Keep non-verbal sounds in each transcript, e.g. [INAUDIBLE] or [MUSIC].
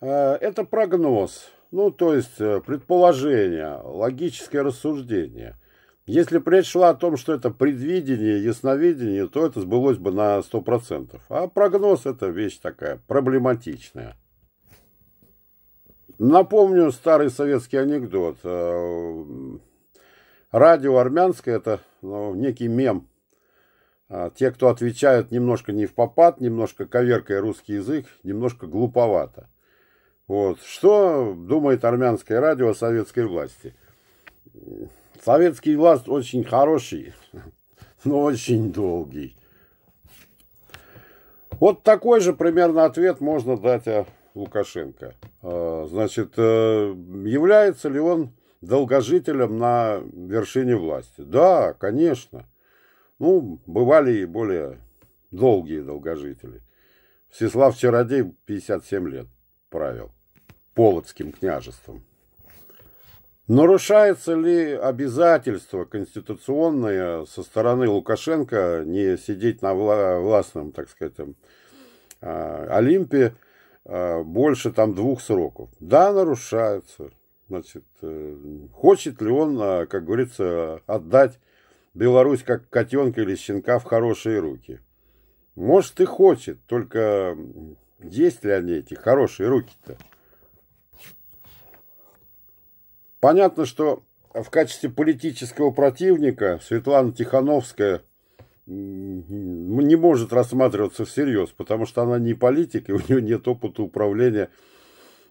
Э, это прогноз, ну то есть э, предположение, логическое рассуждение. Если бы речь шла о том, что это предвидение, ясновидение, то это сбылось бы на 100%. А прогноз – это вещь такая проблематичная. Напомню старый советский анекдот. Э, радио армянское – это ну, некий мем. А, те, кто отвечают немножко не в попад, немножко коверкая русский язык, немножко глуповато. Вот. Что думает армянское радио о советской власти? Советский власть очень хороший, [LAUGHS] но очень долгий. Вот такой же примерно ответ можно дать о э, Лукашенко. А, значит, э, является ли он долгожителем на вершине власти? Да, конечно. Ну, бывали и более долгие долгожители. Всеслав Чародей 57 лет правил Полоцким княжеством. Нарушается ли обязательство конституционное со стороны Лукашенко не сидеть на вла властном, так сказать, а, Олимпе а, больше там двух сроков? Да, нарушается. Значит, э, хочет ли он, а, как говорится, отдать Беларусь как котенка или щенка в хорошие руки? Может и хочет, только есть ли они эти хорошие руки-то? Понятно, что в качестве политического противника Светлана Тихановская не может рассматриваться всерьез, потому что она не политик, и у нее нет опыта управления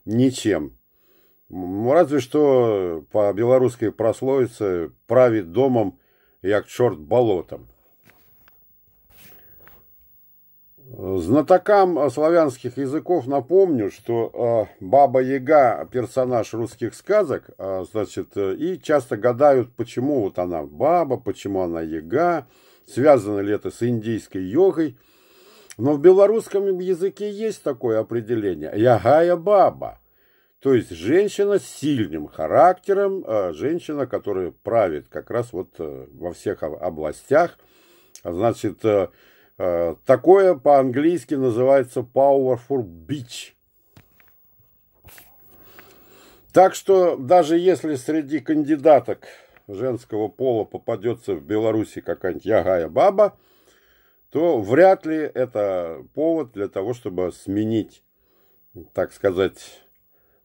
ничем. Разве что по белорусской прословице правит домом, як черт болотом. Знатокам славянских языков напомню, что а, Баба Яга – персонаж русских сказок, а, значит, э, и часто гадают, почему вот она Баба, почему она Яга, связано ли это с индийской йогой. Но в белорусском языке есть такое определение – Ягая Баба, то есть женщина с сильным характером, а, женщина, которая правит как раз вот э, во всех областях, значит, э, Э, такое по-английски называется "Power for beach. Так что даже если среди кандидаток женского пола попадется в Беларуси какая-нибудь ягая баба, то вряд ли это повод для того, чтобы сменить, так сказать,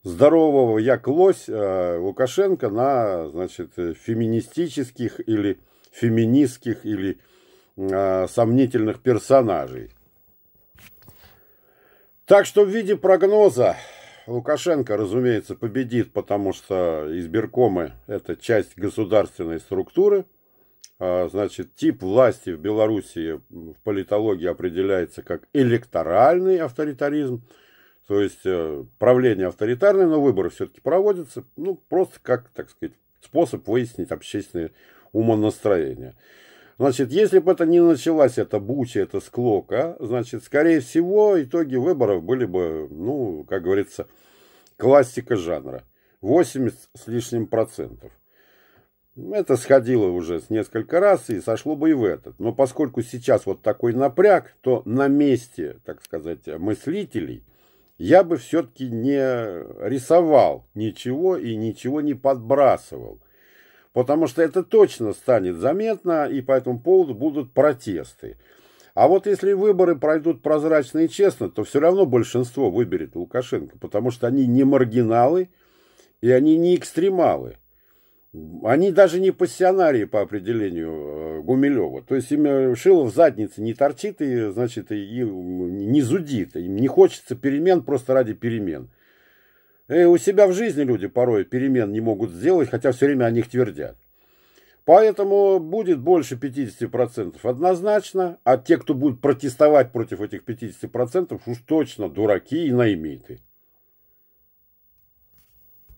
здорового як лось э, Лукашенко на, значит, э, феминистических или феминистских или Э, сомнительных персонажей. Так что в виде прогноза Лукашенко, разумеется, победит, потому что избиркомы – это часть государственной структуры. А, значит, тип власти в Белоруссии в политологии определяется как электоральный авторитаризм, то есть э, правление авторитарное, но выборы все-таки проводятся, ну, просто как, так сказать, способ выяснить общественные умонастроения. Значит, если бы это не началась эта буча, эта склока, значит, скорее всего, итоги выборов были бы, ну, как говорится, классика жанра. 80 с лишним процентов. Это сходило уже с несколько раз и сошло бы и в этот. Но поскольку сейчас вот такой напряг, то на месте, так сказать, мыслителей я бы все-таки не рисовал ничего и ничего не подбрасывал потому что это точно станет заметно, и по этому поводу будут протесты. А вот если выборы пройдут прозрачно и честно, то все равно большинство выберет Лукашенко, потому что они не маргиналы и они не экстремалы. Они даже не пассионарии по определению э, Гумилева. То есть им э, шило в заднице не торчит и, значит, и не зудит. Им не хочется перемен просто ради перемен. И у себя в жизни люди порой перемен не могут сделать, хотя все время о них твердят. Поэтому будет больше 50% однозначно, а те, кто будут протестовать против этих 50%, уж точно дураки и наймиты.